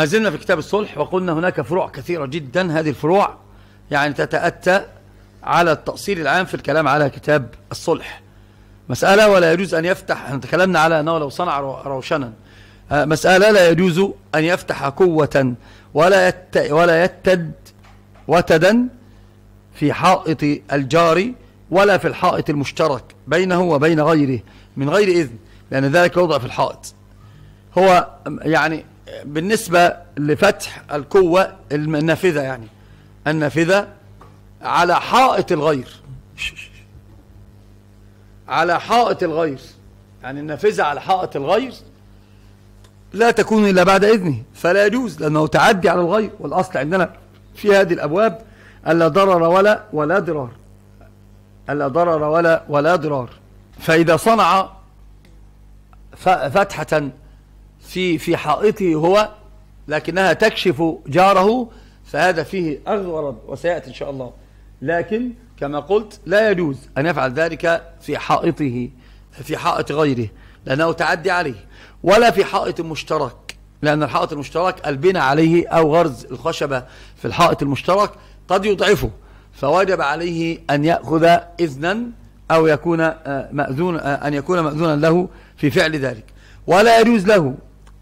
ما زلنا في كتاب الصلح وقلنا هناك فروع كثيرة جدا هذه الفروع يعني تتأتى على التأصيل العام في الكلام على كتاب الصلح مسألة ولا يجوز أن يفتح احنا تكلمنا على أنه لو صنع روشنا آه، مسألة لا يجوز أن يفتح قوة ولا يت ولا يتد وتدا في حائط الجار ولا في الحائط المشترك بينه وبين غيره من غير إذن لأن ذلك يوضع في الحائط هو يعني بالنسبة لفتح القوة النافذة يعني النافذة على حائط الغير على حائط الغير يعني النافذة على حائط الغير لا تكون إلا بعد إذنه فلا يجوز لأنه تعدي على الغير والأصل عندنا في هذه الأبواب ألا ضرر ولا ولا ضرار ألا ضرر ولا ولا ضرار فإذا صنع فتحة في في حائطه هو لكنها تكشف جاره فهذا فيه أغرب ورد وسيأتي إن شاء الله لكن كما قلت لا يجوز أن يفعل ذلك في حائطه في حائط غيره لأنه تعدي عليه ولا في حائط مشترك لأن الحائط المشترك البناء عليه أو غرز الخشبة في الحائط المشترك قد يضعفه فوجب عليه أن يأخذ إذنا أو يكون آه، مأذون آه، أن يكون مأذونا له في فعل ذلك ولا يجوز له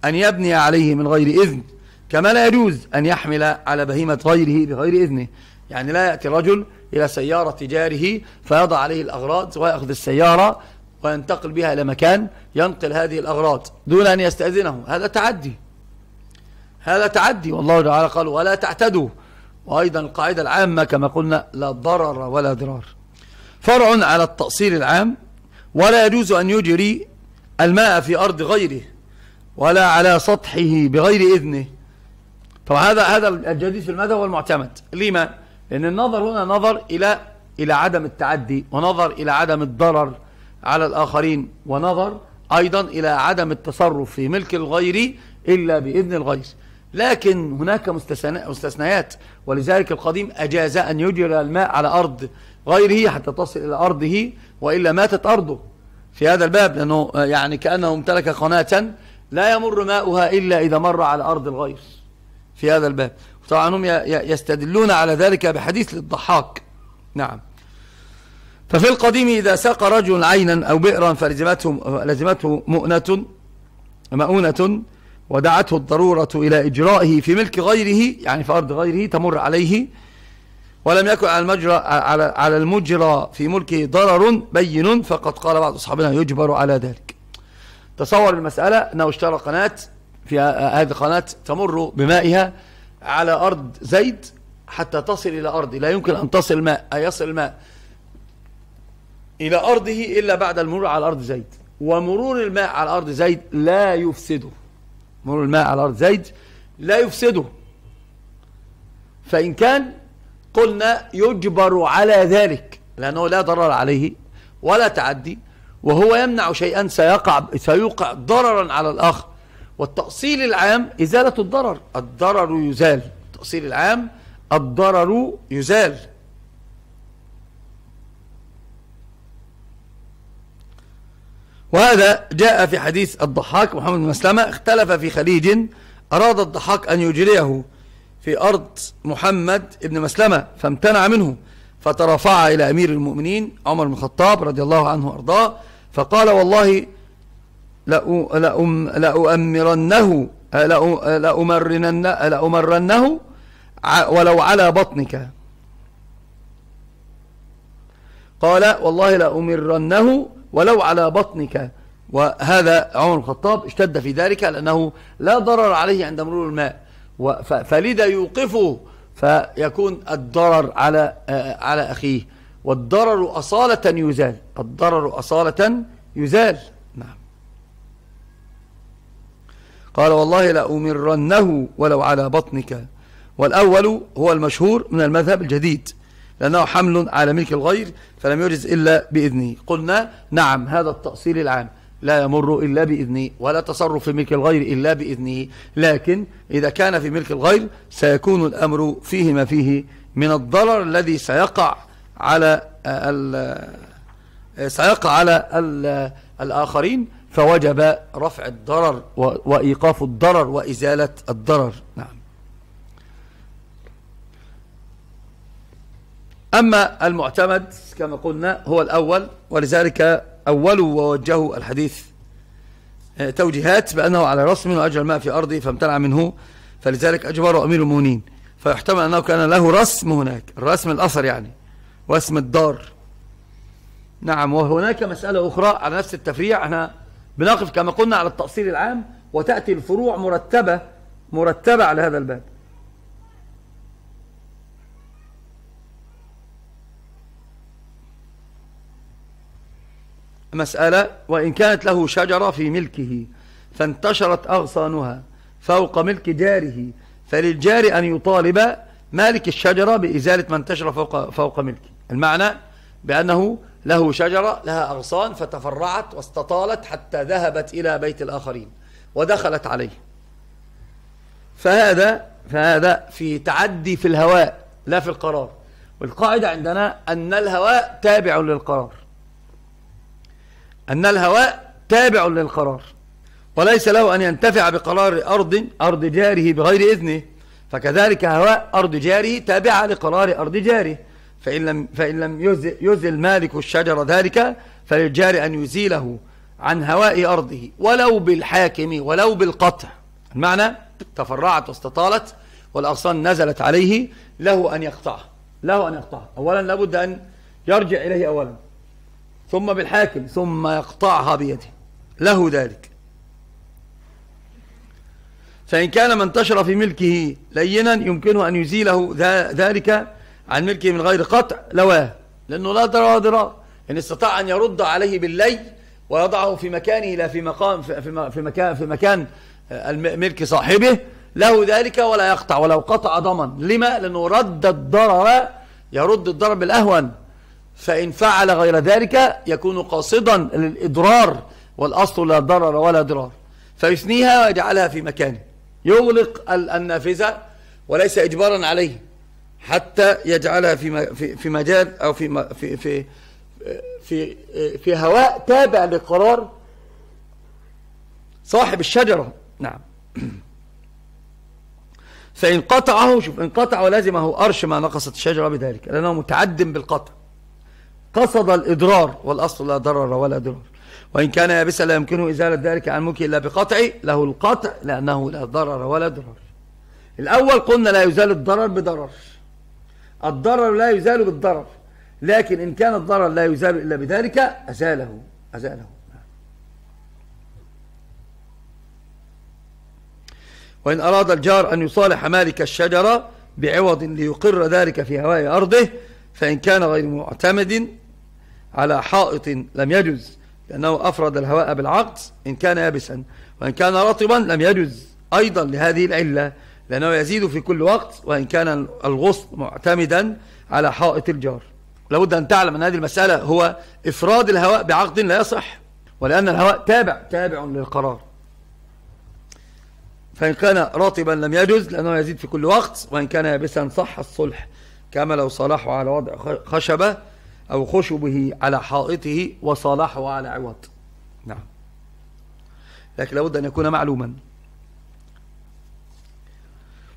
أن يبني عليه من غير إذن كما لا يجوز أن يحمل على بهيمة غيره بغير إذنه يعني لا يأتي رجل إلى سيارة جاره فيضع عليه الأغراض ويأخذ السيارة وينتقل بها إلى مكان ينقل هذه الأغراض دون أن يستأذنه هذا تعدي هذا تعدي والله تعالى قال ولا تعتدوا وأيضا القاعدة العامة كما قلنا لا ضرر ولا ضرار فرع على التأصيل العام ولا يجوز أن يجري الماء في أرض غيره ولا على سطحه بغير إذنه طب هذا هذا الجديد في المذهب والمعتمد لما؟ لأن النظر هنا نظر إلى إلى عدم التعدي ونظر إلى عدم الضرر على الآخرين ونظر أيضا إلى عدم التصرف في ملك الغير إلا بإذن الغير لكن هناك مستثنيات ولذلك القديم أجاز أن يجري الماء على أرض غيره حتى تصل إلى أرضه وإلا ماتت أرضه في هذا الباب لأنه يعني كأنه امتلك قناة لا يمر ماؤها إلا إذا مر على أرض الغير في هذا الباب طبعا هم يستدلون على ذلك بحديث للضحاك نعم ففي القديم إذا ساق رجل عينا أو بئرا فلزمته لزمته مؤنة مؤونة ودعته الضرورة إلى إجرائه في ملك غيره يعني في أرض غيره تمر عليه ولم يكن على المجرى على على المجرى في ملكه ضرر بين فقد قال بعض أصحابنا يجبر على ذلك تصور المسألة أنه اشترى قناة في هذه القناة تمر بمائها على أرض زيد حتى تصل إلى أرضه لا يمكن أن تصل ماء يصل الماء إلى أرضه إلا بعد المرور على أرض زيد ومرور الماء على أرض زيد لا يفسده مرور الماء على أرض زيد لا يفسده فإن كان قلنا يجبر على ذلك لأنه لا ضرر عليه ولا تعدي وهو يمنع شيئا سيقع سيوقع ضررا على الآخر والتأصيل العام إزالة الضرر الضرر يزال التأصيل العام الضرر يزال وهذا جاء في حديث الضحاك محمد بن مسلمة اختلف في خليج أراد الضحاك أن يجريه في أرض محمد بن مسلمة فامتنع منه فترفع إلى أمير المؤمنين عمر بن الخطاب رضي الله عنه وأرضاه فقال والله لأمرنه لأمرنه ولو على بطنك قال والله لأمرنه ولو على بطنك وهذا عمر الخطاب اشتد في ذلك لأنه لا ضرر عليه عند مرور الماء فلذا يوقفه فيكون الضرر على آه، على أخيه والضرر أصالة يزال الضرر أصالة يزال نعم قال والله لأمرنه ولو على بطنك والأول هو المشهور من المذهب الجديد لأنه حمل على ملك الغير فلم يجز إلا بإذنه قلنا نعم هذا التأصيل العام لا يمر إلا بإذنه ولا تصرف في ملك الغير إلا بإذنه لكن إذا كان في ملك الغير سيكون الأمر فيه ما فيه من الضرر الذي سيقع على سيقع على الآخرين فوجب رفع الضرر وإيقاف الضرر وإزالة الضرر نعم أما المعتمد كما قلنا هو الأول ولذلك أولوا ووجهوا الحديث آه، توجيهات بأنه على رسم وأجعل الماء في أرضه فامتنع منه فلذلك أجبره أمير المؤمنين فيحتمل أنه كان له رسم هناك الرسم الأثر يعني واسم الدار نعم وهناك مسألة أخرى على نفس التفريع احنا بنقف كما قلنا على التأصيل العام وتأتي الفروع مرتبة مرتبة على هذا الباب مسألة وإن كانت له شجرة في ملكه فانتشرت أغصانها فوق ملك جاره فللجار أن يطالب مالك الشجرة بإزالة ما انتشر فوق, فوق ملكه المعنى بأنه له شجرة لها أغصان فتفرعت واستطالت حتى ذهبت إلى بيت الآخرين ودخلت عليه فهذا فهذا في تعدي في الهواء لا في القرار والقاعدة عندنا أن الهواء تابع للقرار أن الهواء تابع للقرار وليس له أن ينتفع بقرار أرض أرض جاره بغير إذنه فكذلك هواء أرض جاره تابع لقرار أرض جاره فإن لم, فإن لم يزل, يزل مالك الشجر ذلك فللجار أن يزيله عن هواء أرضه ولو بالحاكم ولو بالقطع المعنى تفرعت واستطالت والأغصان نزلت عليه له أن يقطعه له أن يقطعه أولا لابد أن يرجع إليه أولا ثم بالحاكم ثم يقطعها بيده له ذلك فإن كان ما انتشر في ملكه لينا يمكنه أن يزيله ذلك عن ملكه من غير قطع لواه لأنه لا ضرار ضرار إن استطاع أن يرد عليه باللي ويضعه في مكانه لا في مقام في مكان في مكان آه، ملك صاحبه له ذلك ولا يقطع ولو قطع ضمن لما لأنه رد الضرر يرد الضرر بالأهون فإن فعل غير ذلك يكون قاصدا للإضرار والأصل لا ضرر ولا ضرار فيثنيها ويجعلها في مكانه يغلق النافذة وليس إجبارا عليه حتى يجعلها في في مجال أو في في في في, في هواء تابع لقرار صاحب الشجرة نعم فإن قطعه شوف إن قطع ولازمه أرش ما نقصت الشجرة بذلك لأنه متعد بالقطع قصد الإضرار والأصل لا ضرر ولا ضرار وإن كان يابسا لا يمكنه إزالة ذلك عن ملكه إلا بقطع له القطع لأنه لا ضرر ولا ضرار الأول قلنا لا يزال الضرر بضرر الضرر لا يزال بالضرر لكن إن كان الضرر لا يزال إلا بذلك أزاله أزاله وإن أراد الجار أن يصالح مالك الشجرة بعوض ليقر ذلك في هواء أرضه فإن كان غير معتمد على حائط لم يجز لأنه أفرد الهواء بالعقد إن كان يابسا وإن كان رطبا لم يجز أيضا لهذه العلة لأنه يزيد في كل وقت وإن كان الغصن معتمدا على حائط الجار لابد أن تعلم أن هذه المسألة هو إفراد الهواء بعقد لا يصح ولأن الهواء تابع تابع للقرار فإن كان رطبا لم يجز لأنه يزيد في كل وقت وإن كان يابسا صح الصلح كما لو صالحه على وضع خشبة أو خشبه على حائطه وصالحه على عوض نعم لكن لابد أن يكون معلوما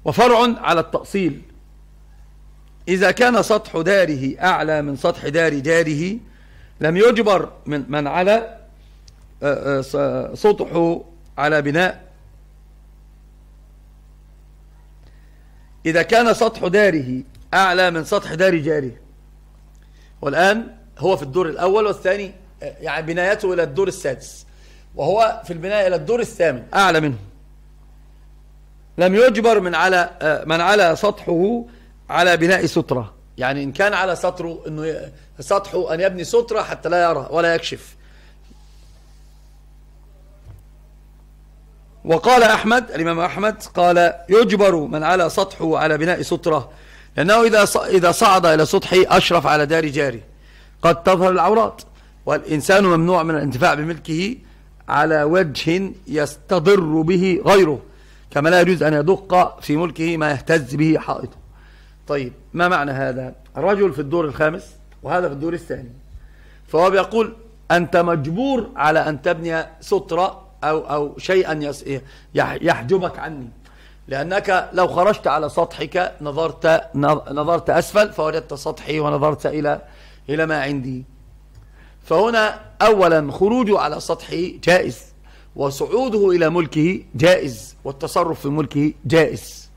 وفرع على التأصيل إذا كان سطح داره أعلى من سطح دار جاره لم يجبر من, من على آه، آه، سطحه على بناء إذا كان سطح داره أعلى من سطح دار جاري والآن هو في الدور الأول والثاني يعني بنايته إلى الدور السادس وهو في البناء إلى الدور الثامن أعلى منه لم يجبر من على من على سطحه على بناء سترة يعني إن كان على سطره إنه سطحه أن يبني سترة حتى لا يرى ولا يكشف وقال أحمد الإمام أحمد قال يجبر من على سطحه على بناء سترة لأنه إذا إذا صعد إلى سطحي أشرف على دار جاري قد تظهر العورات والإنسان ممنوع من الانتفاع بملكه على وجه يستضر به غيره كما لا يجوز أن يدق في ملكه ما يهتز به حائطه طيب ما معنى هذا الرجل في الدور الخامس وهذا في الدور الثاني فهو بيقول أنت مجبور على أن تبني سترة أو, أو شيئا يحجبك عني لأنك لو خرجت على سطحك نظرت, نظرت أسفل فوجدت سطحي ونظرت إلى, إلى ما عندي فهنا أولا خروجه على سطحه جائز وصعوده إلى ملكه جائز والتصرف في ملكه جائز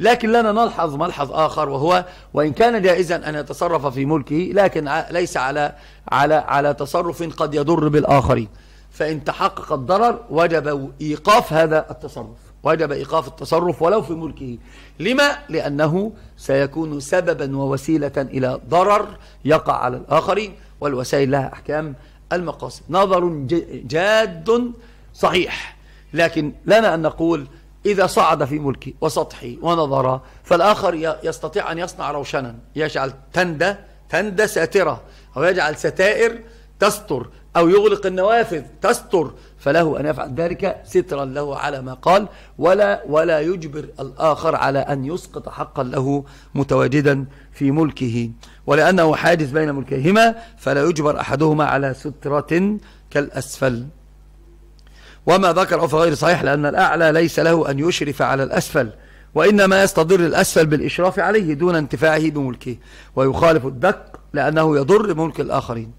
لكن لنا نلحظ ملحظ آخر وهو وإن كان جائزا أن يتصرف في ملكه لكن ليس على على على تصرف قد يضر بالآخرين فإن تحقق الضرر وجب إيقاف هذا التصرف وجب إيقاف التصرف ولو في ملكه لما؟ لأنه سيكون سببا ووسيلة إلى ضرر يقع على الآخرين والوسائل لها أحكام المقاصد نظر جاد صحيح لكن لنا أن نقول إذا صعد في ملكي وسطحي ونظر فالآخر يستطيع أن يصنع روشنا يجعل تندة تندة ساترة أو يجعل ستائر تستر أو يغلق النوافذ تستر فله أن يفعل ذلك سترا له على ما قال ولا, ولا يجبر الآخر على أن يسقط حقا له متواجدا في ملكه ولأنه حادث بين ملكيهما فلا يجبر أحدهما على سترة كالأسفل وما ذكره غير صحيح لأن الأعلى ليس له أن يشرف على الأسفل وإنما يستضر الأسفل بالإشراف عليه دون انتفاعه بملكه ويخالف الدق لأنه يضر ملك الآخرين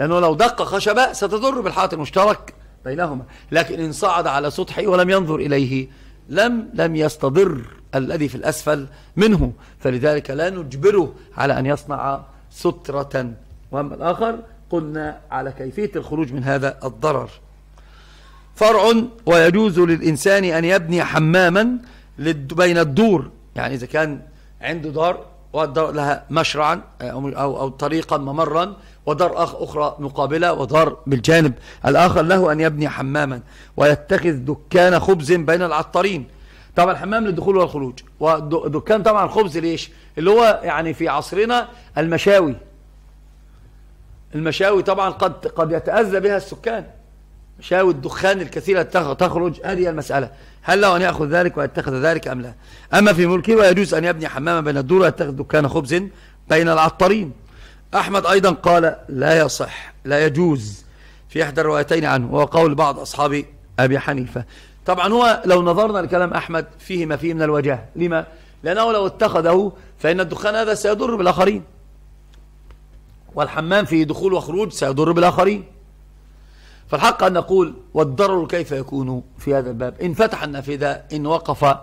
لأنه لو دق خشبة ستضر بالحائط المشترك بينهما لكن إن صعد على سطحه ولم ينظر إليه لم لم يستضر الذي في الأسفل منه فلذلك لا نجبره على أن يصنع سترة وأما الآخر قلنا على كيفية الخروج من هذا الضرر فرع ويجوز للإنسان أن يبني حماما بين الدور يعني إذا كان عنده دار ودار لها مشرعا أو, أو طريقا ممرا ودار أخرى مقابلة ودار بالجانب الآخر له أن يبني حماما ويتخذ دكان خبز بين العطارين طبعا الحمام للدخول والخروج ودكان طبعا الخبز ليش اللي هو يعني في عصرنا المشاوي المشاوي طبعا قد قد يتأذى بها السكان مشاوي الدخان الكثيرة تخرج هذه المسألة هل له أن يأخذ ذلك ويتخذ ذلك أم لا أما في ملكه ويجوز أن يبني حماما بين الدور ويتخذ دكان خبز بين العطارين أحمد أيضا قال لا يصح لا يجوز في إحدى الروايتين عنه وهو قول بعض أصحاب أبي حنيفة طبعا هو لو نظرنا لكلام أحمد فيه ما فيه من الوجه لما؟ لأنه لو اتخذه فإن الدخان هذا سيضر بالآخرين والحمام فيه دخول وخروج سيضر بالآخرين فالحق أن نقول والضرر كيف يكون في هذا الباب إن فتح النافذة إن وقف آه،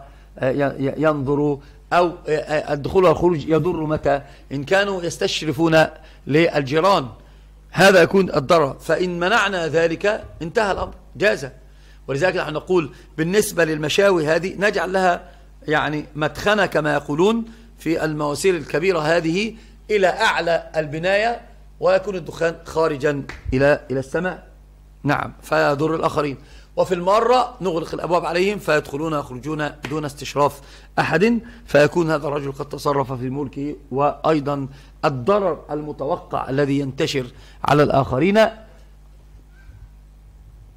ينظر أو آه، آه، الدخول والخروج يضر متى إن كانوا يستشرفون للجيران هذا يكون الضرر فإن منعنا ذلك انتهى الأمر جاز ولذلك نحن نقول بالنسبة للمشاوي هذه نجعل لها يعني مدخنة كما يقولون في المواسير الكبيرة هذه إلى أعلى البناية ويكون الدخان خارجا إلى إلى السماء نعم فيضر الآخرين وفي المرة نغلق الأبواب عليهم فيدخلون يخرجون دون استشراف أحد فيكون هذا الرجل قد تصرف في ملكه وأيضا الضرر المتوقع الذي ينتشر على الآخرين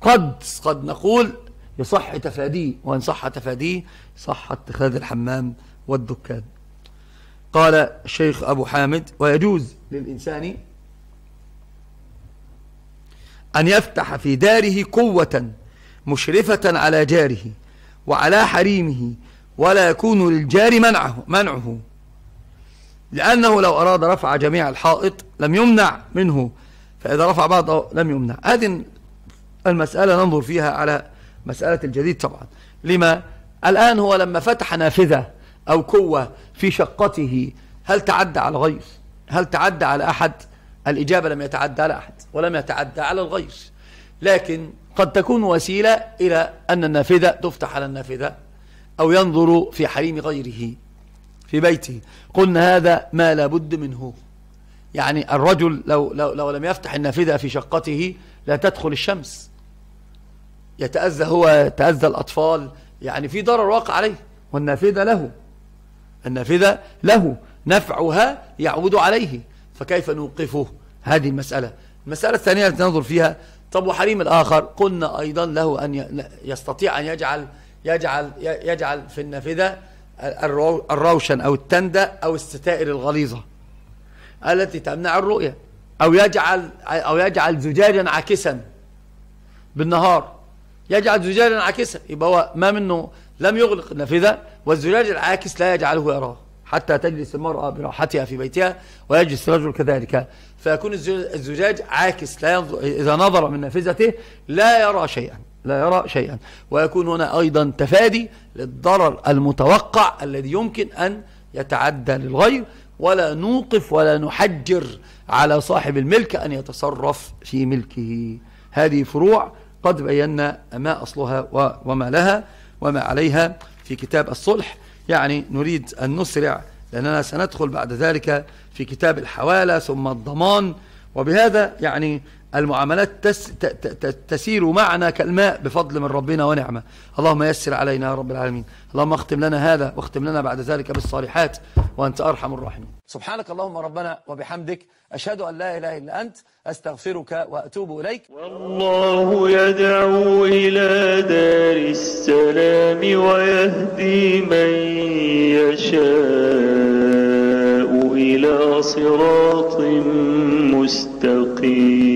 قد قد نقول يصح تفاديه وإن صح تفاديه صح اتخاذ الحمام والدكان قال الشيخ أبو حامد ويجوز للإنسان أن يفتح في داره قوة مشرفة على جاره وعلى حريمه ولا يكون للجار منعه, منعه لأنه لو أراد رفع جميع الحائط لم يمنع منه فإذا رفع بعضه لم يمنع هذه المسألة ننظر فيها على مسألة الجديد طبعا لما الآن هو لما فتح نافذة أو قوة في شقته هل تعدى على غير هل تعدى على أحد الإجابة لم يتعدى على أحد ولم يتعدى على الغير لكن قد تكون وسيلة إلى أن النافذة تفتح على النافذة أو ينظر في حريم غيره في بيته قلنا هذا ما لابد منه يعني الرجل لو, لو, لو لم يفتح النافذة في شقته لا تدخل الشمس يتأذى هو يتأذى الأطفال يعني في ضرر واقع عليه والنافذة له النافذة له نفعها يعود عليه فكيف نوقفه هذه المسألة المسألة الثانية التي ننظر فيها طب وحريم الآخر قلنا أيضا له أن يستطيع أن يجعل يجعل يجعل في النافذة الروشن أو التندة أو الستائر الغليظة التي تمنع الرؤية أو يجعل أو يجعل زجاجا عاكسا بالنهار يجعل زجاجا عاكسا يبقى هو ما منه لم يغلق النافذة والزجاج العاكس لا يجعله يراه حتى تجلس المرأة براحتها في بيتها ويجلس الرجل كذلك فيكون الزجاج عاكس لا ينظر إذا نظر من نافذته لا يرى شيئا لا يرى شيئا ويكون هنا أيضا تفادي للضرر المتوقع الذي يمكن أن يتعدى للغير ولا نوقف ولا نحجر على صاحب الملك أن يتصرف في ملكه هذه فروع قد بينا ما أصلها وما لها وما عليها في كتاب الصلح يعني نريد أن نسرع لأننا سندخل بعد ذلك في كتاب الحوالة ثم الضمان وبهذا يعني المعاملات تس تسير معنا كالماء بفضل من ربنا ونعمة اللهم يسر علينا يا رب العالمين اللهم اختم لنا هذا واختم لنا بعد ذلك بالصالحات وأنت أرحم الراحمين سبحانك اللهم ربنا وبحمدك أشهد أن لا إله إلا أنت أستغفرك وأتوب إليك والله يدعو إلى دار السلام ويهدي من يشاء إلى صراط مستقيم